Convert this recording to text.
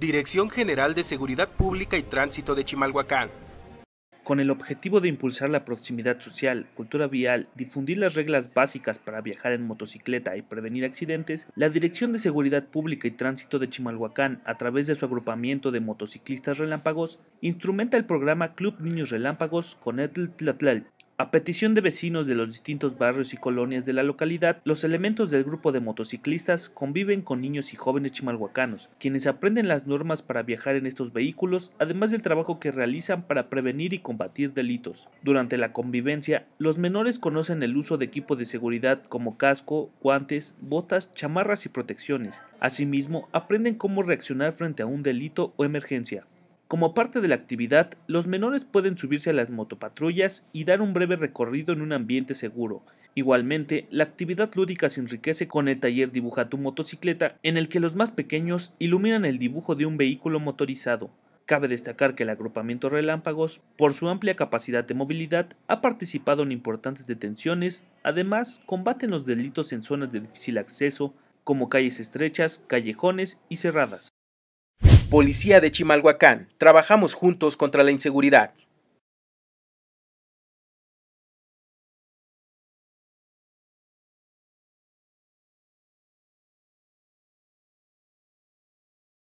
Dirección General de Seguridad Pública y Tránsito de Chimalhuacán. Con el objetivo de impulsar la proximidad social, cultura vial, difundir las reglas básicas para viajar en motocicleta y prevenir accidentes, la Dirección de Seguridad Pública y Tránsito de Chimalhuacán, a través de su agrupamiento de motociclistas relámpagos, instrumenta el programa Club Niños Relámpagos con Etl Tlatlal, a petición de vecinos de los distintos barrios y colonias de la localidad, los elementos del grupo de motociclistas conviven con niños y jóvenes chimalhuacanos, quienes aprenden las normas para viajar en estos vehículos, además del trabajo que realizan para prevenir y combatir delitos. Durante la convivencia, los menores conocen el uso de equipo de seguridad como casco, guantes, botas, chamarras y protecciones. Asimismo, aprenden cómo reaccionar frente a un delito o emergencia. Como parte de la actividad, los menores pueden subirse a las motopatrullas y dar un breve recorrido en un ambiente seguro. Igualmente, la actividad lúdica se enriquece con el taller Dibuja tu motocicleta, en el que los más pequeños iluminan el dibujo de un vehículo motorizado. Cabe destacar que el agrupamiento Relámpagos, por su amplia capacidad de movilidad, ha participado en importantes detenciones, además combaten los delitos en zonas de difícil acceso, como calles estrechas, callejones y cerradas. Policía de Chimalhuacán, trabajamos juntos contra la inseguridad.